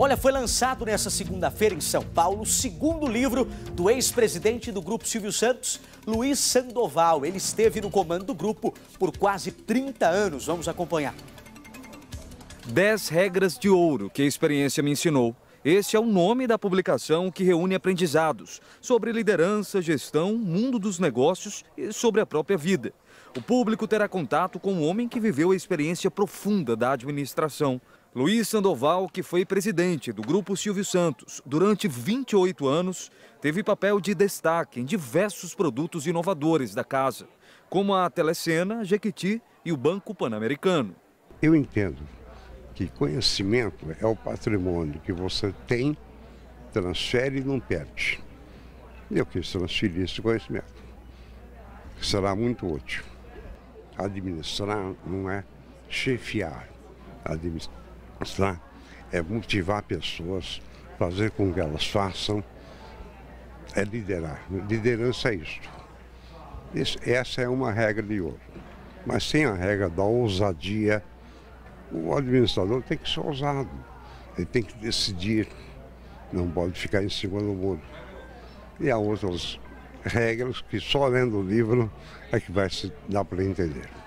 Olha, foi lançado nesta segunda-feira em São Paulo o segundo livro do ex-presidente do Grupo Silvio Santos, Luiz Sandoval. Ele esteve no comando do grupo por quase 30 anos. Vamos acompanhar. 10 regras de ouro que a experiência me ensinou. Este é o nome da publicação que reúne aprendizados sobre liderança, gestão, mundo dos negócios e sobre a própria vida. O público terá contato com um homem que viveu a experiência profunda da administração, Luiz Sandoval, que foi presidente do Grupo Silvio Santos durante 28 anos, teve papel de destaque em diversos produtos inovadores da casa, como a Telecena, Jequiti e o Banco Pan-Americano. Eu entendo que conhecimento é o patrimônio que você tem, transfere e não perde. Eu quis transferir esse conhecimento, que será muito útil. Administrar não é chefiar, administrar tá? é motivar pessoas, fazer com que elas façam, é liderar. Liderança é isto. essa é uma regra de ouro. Mas sem a regra da ousadia, o administrador tem que ser ousado. Ele tem que decidir, não pode ficar em cima do muro. E há outras regras que só lendo o livro é que vai se dar para entender.